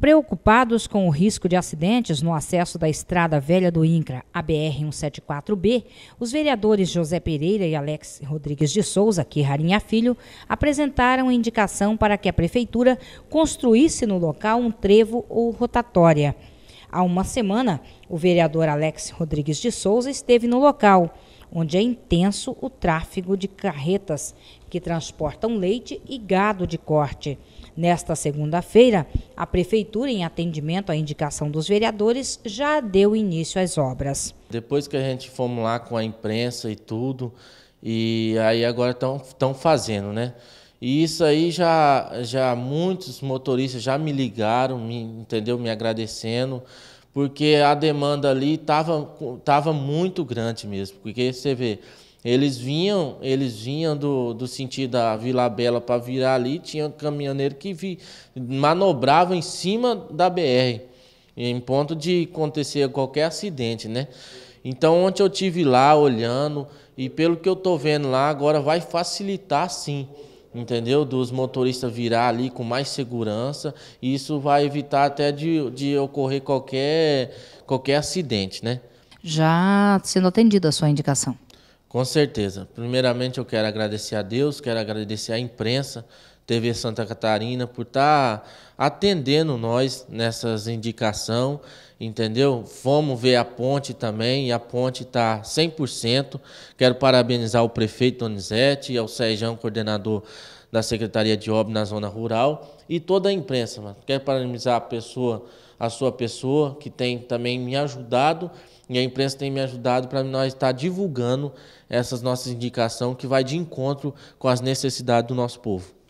Preocupados com o risco de acidentes no acesso da Estrada Velha do INCRA, a BR-174B, os vereadores José Pereira e Alex Rodrigues de Souza, que Rarinha Filho, apresentaram indicação para que a Prefeitura construísse no local um trevo ou rotatória. Há uma semana, o vereador Alex Rodrigues de Souza esteve no local onde é intenso o tráfego de carretas que transportam leite e gado de corte. Nesta segunda-feira, a Prefeitura, em atendimento à indicação dos vereadores, já deu início às obras. Depois que a gente fomos lá com a imprensa e tudo, e aí agora estão fazendo, né? E isso aí já, já muitos motoristas já me ligaram, me, entendeu? Me agradecendo porque a demanda ali estava tava muito grande mesmo. Porque você vê, eles vinham, eles vinham do, do sentido da Vila Bela para virar ali, tinha um caminhoneiro que vi, manobrava em cima da BR, em ponto de acontecer qualquer acidente, né? Então ontem eu tive lá olhando e pelo que eu tô vendo lá agora vai facilitar sim entendeu? Dos motoristas virar ali com mais segurança. E isso vai evitar até de, de ocorrer qualquer, qualquer acidente, né? Já sendo atendida a sua indicação. Com certeza. Primeiramente, eu quero agradecer a Deus, quero agradecer à imprensa TV Santa Catarina, por estar tá atendendo nós nessas indicação, entendeu? Fomos ver a ponte também, e a ponte está 100%. Quero parabenizar o prefeito Donizete e ao Sérgio, coordenador da Secretaria de Obras na Zona Rural, e toda a imprensa. Mano. Quero parabenizar a pessoa, a sua pessoa, que tem também me ajudado, e a imprensa tem me ajudado para nós estar tá divulgando essas nossas indicações, que vai de encontro com as necessidades do nosso povo.